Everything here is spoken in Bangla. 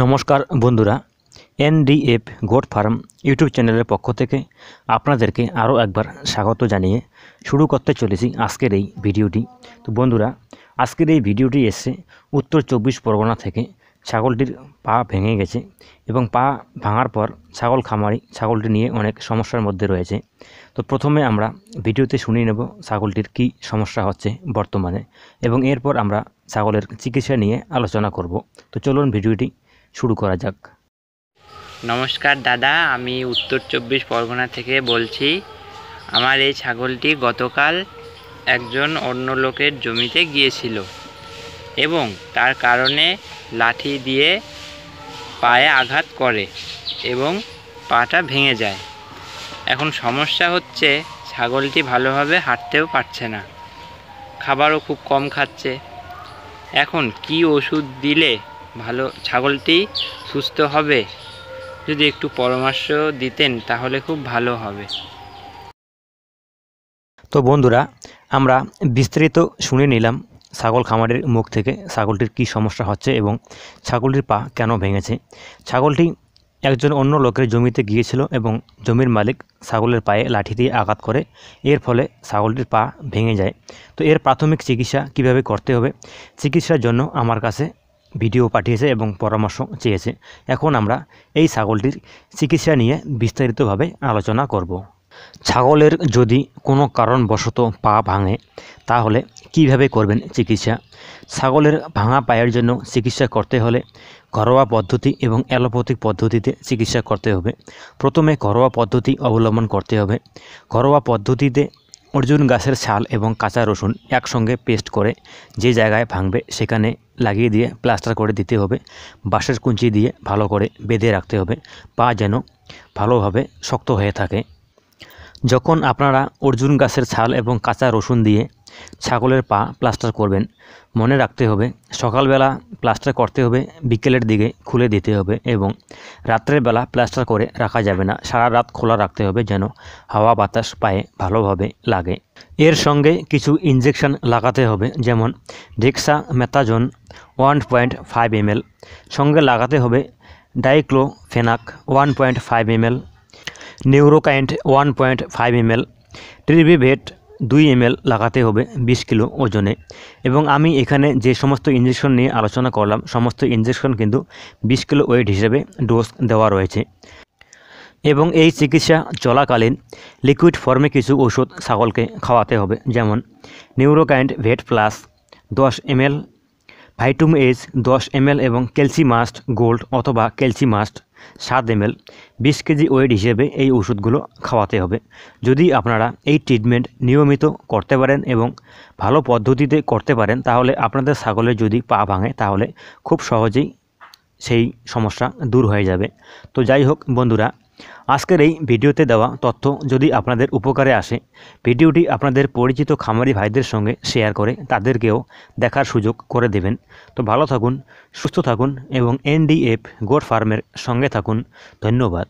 নমস্কার বন্ধুরা এনডিএফ গোট ফার্ম ইউটিউব চ্যানেলের পক্ষ থেকে আপনাদেরকে আরও একবার স্বাগত জানিয়ে শুরু করতে চলেছি আজকের এই ভিডিওটি তো বন্ধুরা আজকের এই ভিডিওটি এসছে উত্তর চব্বিশ পরগনা থেকে ছাগলটির পা ভেঙে গেছে এবং পা ভাঙার পর ছাগল খামারি ছাগলটি নিয়ে অনেক সমস্যার মধ্যে রয়েছে তো প্রথমে আমরা ভিডিওতে শুনিয়ে নেব ছাগলটির কি সমস্যা হচ্ছে বর্তমানে এবং এরপর আমরা ছাগলের চিকিৎসা নিয়ে আলোচনা করব তো চলুন ভিডিওটি শুরু করা যাক নমস্কার দাদা আমি উত্তর চব্বিশ পরগনা থেকে বলছি আমার এই ছাগলটি গতকাল একজন অন্য লোকের জমিতে গিয়েছিল এবং তার কারণে লাঠি দিয়ে পায়ে আঘাত করে এবং পাটা ভেঙে যায় এখন সমস্যা হচ্ছে ছাগলটি ভালোভাবে হাঁটতেও পারছে না খাবারও খুব কম খাচ্ছে এখন কি ওষুধ দিলে ভালো ছাগলটি সুস্থ হবে যদি একটু পরামর্শ দিতেন তাহলে খুব ভালো হবে তো বন্ধুরা আমরা বিস্তারিত শুনে নিলাম ছাগল খামারের মুখ থেকে ছাগলটির কি সমস্যা হচ্ছে এবং ছাগলটির পা কেন ভেঙেছে ছাগলটি একজন অন্য লোকের জমিতে গিয়েছিল এবং জমির মালিক ছাগলের পায়ে লাঠি দিয়ে আঘাত করে এর ফলে ছাগলটির পা ভেঙে যায় তো এর প্রাথমিক চিকিৎসা কিভাবে করতে হবে চিকিৎসার জন্য আমার কাছে ভিডিও পাঠিয়েছে এবং পরামর্শ চেয়েছে এখন আমরা এই ছাগলটির চিকিৎসা নিয়ে বিস্তারিতভাবে আলোচনা করব ছাগলের যদি কোনো কারণবশত পা ভাঙে তাহলে কিভাবে করবেন চিকিৎসা ছাগলের ভাঙা পায়ের জন্য চিকিৎসা করতে হলে ঘরোয়া পদ্ধতি এবং অ্যালোপ্যাথিক পদ্ধতিতে চিকিৎসা করতে হবে প্রথমে ঘরোয়া পদ্ধতি অবলম্বন করতে হবে ঘরোয়া পদ্ধতিতে অর্জুন গাছের ছাল এবং কাঁচা রসুন একসঙ্গে পেস্ট করে যে জায়গায় ভাঙবে সেখানে লাগিয়ে দিয়ে প্লাস্টার করে দিতে হবে বাঁশের কুঞ্চি দিয়ে ভালো করে বেঁধে রাখতে হবে পা যেন ভালোভাবে শক্ত হয়ে থাকে যখন আপনারা অর্জুন গাছের ছাল এবং কাঁচা রসুন দিয়ে ছাগলের পা প্লাস্টার করবেন মনে রাখতে হবে সকালবেলা প্লাস্টার করতে হবে বিকেলের দিকে খুলে দিতে হবে এবং রাত্রের বেলা প্লাস্টার করে রাখা যাবে না সারা রাত খোলা রাখতে হবে যেন হাওয়া বাতাস পায়ে ভালোভাবে লাগে এর সঙ্গে কিছু ইঞ্জেকশন লাগাতে হবে যেমন dexamethasone one point five ML সঙ্গে লাগাতে হবে diclofenac one point five ML Neurokind one point five ML Tribivet দুই এম লাগাতে হবে ২০ কিলো ওজনে এবং আমি এখানে যে সমস্ত ইঞ্জেকশন নিয়ে আলোচনা করলাম সমস্ত ইঞ্জেকশন কিন্তু ২০ কিলো ওয়েট হিসেবে ডোজ দেওয়া রয়েছে এবং এই চিকিৎসা চলাকালীন লিকুইড ফর্মে কিছু ওষুধ ছাগলকে খাওয়াতে হবে যেমন নিউরোকাইন্ড ভেট প্লাস দশ এম ভাইটুম এজ দশ এমএল এবং মাস্ট গোল্ড অথবা মাস্ট সাত এমএল বিশ কেজি ওয়েট হিসেবে এই ওষুধগুলো খাওয়াতে হবে যদি আপনারা এই ট্রিটমেন্ট নিয়মিত করতে পারেন এবং ভালো পদ্ধতিতে করতে পারেন তাহলে আপনাদের ছাগলের যদি পা ভাঙে তাহলে খুব সহজেই সেই সমস্যা দূর হয়ে যাবে তো যাই হোক বন্ধুরা আজকের এই ভিডিওতে দেওয়া তথ্য যদি আপনাদের উপকারে আসে ভিডিওটি আপনাদের পরিচিত খামারি ভাইদের সঙ্গে শেয়ার করে তাদেরকেও দেখার সুযোগ করে দেবেন তো ভালো থাকুন সুস্থ থাকুন এবং এনডিএফ গোড ফার্মের সঙ্গে থাকুন ধন্যবাদ